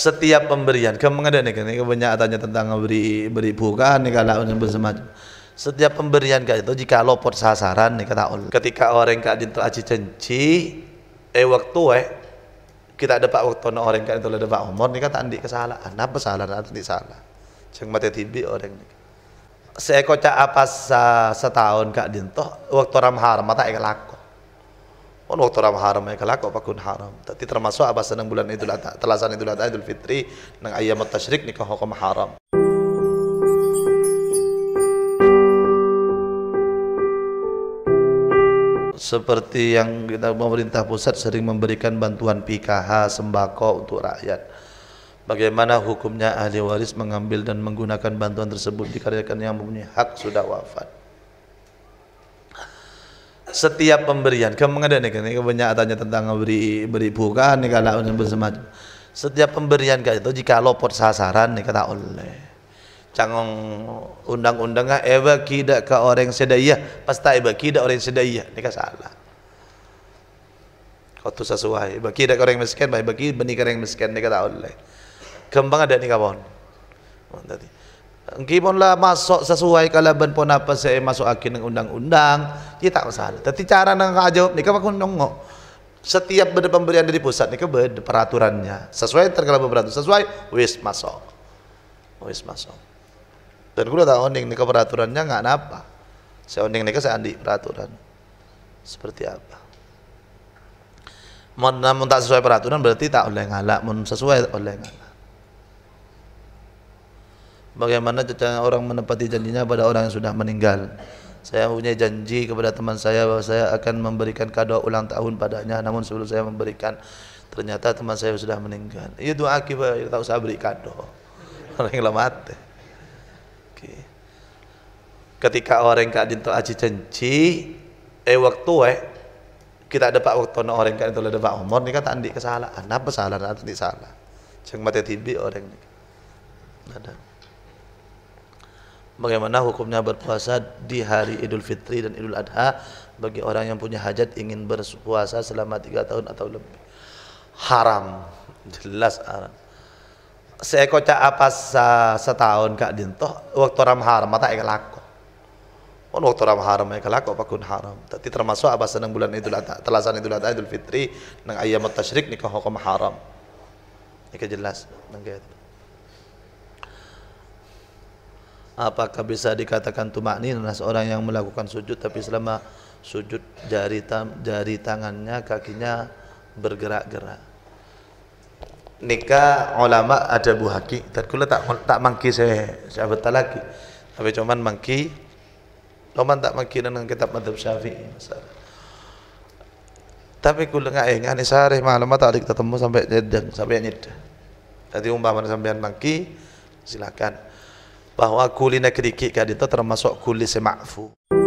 setiap pemberian kemengenai nih tanya tentang beri beri bukan nih kalau bersemacam setiap pemberian kayak itu jika lopot sasaran nih kata Allah ketika orang kayak itu aji cenci eh waktu eh kita dapat waktu no orang kayak itu pak umur nih kata andi kesalahan apa salah atau salah ceng mati tibi orang nih seekor cak apa setahun kak dintu waktu ramhar mata ekalaku Ono waktu ram haram ya kelak apa kun haram. Tapi termasuk apa senang bulan Idul Adha, telasan Idul Adha Idul Fitri nang ayam tasyrik nikah hukum haram. Seperti yang kita pemerintah pusat sering memberikan bantuan PKH sembako untuk rakyat. Bagaimana hukumnya ahli waris mengambil dan menggunakan bantuan tersebut dikarenakan yang mempunyai hak sudah wafat setiap pemberian kamu ada nih kan tanya tentang beri beri bukan nih kalau semacam setiap pemberian kayak itu jika pot sasaran nih kata oleh cangong undang undangnya kan, eva kida ke orang sedaya pasti eva kida orang sedaya nih kan salah kau tuh sesuai bagi ada orang miskin baik bagi benih orang miskin nih kata oleh kembang ada nih kawan tadi Kipun lah masuk sesuai kalaban pun apa saya masuk akin dengan undang-undang, ya tak masalah. Tapi cara nang jawab ni kamu nongok. Setiap benda pemberian dari pusat ni benda peraturannya. Sesuai terkala peraturan, sesuai wis masuk. Wis masuk. Dan kulo tak oning ni peraturannya nggak napa. Saya oning ni saya andi peraturan. Seperti apa? mau namun tak sesuai peraturan berarti tak oleh ngalak, mau sesuai oleh ngalak bagaimana cara orang menepati janjinya pada orang yang sudah meninggal. Saya punya janji kepada teman saya bahwa saya akan memberikan kado ulang tahun padanya, namun sebelum saya memberikan ternyata teman saya sudah meninggal. Itu iya, doa kita iya, usah beri kado. Orang yang mati. Okay. Ketika orang yang dinto aji janji, eh waktu eh kita dapat waktu no orang yang ada dapat umur ni kata andi kesalahan. Apa salah? nanti salah. Ceng mati tibi orang ni. Ada bagaimana hukumnya berpuasa di hari Idul Fitri dan Idul Adha bagi orang yang punya hajat ingin berpuasa selama tiga tahun atau lebih haram jelas haram kocak apa setahun kak dintoh waktu ram haram mata ikan laku. pun waktu ram haram laku, apa kun haram tapi termasuk apa senang bulan idul adha telasan idul adha idul fitri nang ayam tasyrik nikah hukum haram Ikan jelas nang gitu apakah bisa dikatakan tumak nina seorang yang melakukan sujud tapi selama sujud jari tam, jari tangannya kakinya bergerak-gerak nikah ulama ada buhaki tadkula tak tak mangki saya saya betul lagi. tapi cuman mangki cuman tak mangki dengan kitab madhab syafi'i tapi kula ngak ingat ane sareh malam tak ada ketemu sampai jedeng sampai nyedah tadi umpama sampean mangki silakan bahwa kulina kerikik kadita termasuk kulis ma'fu.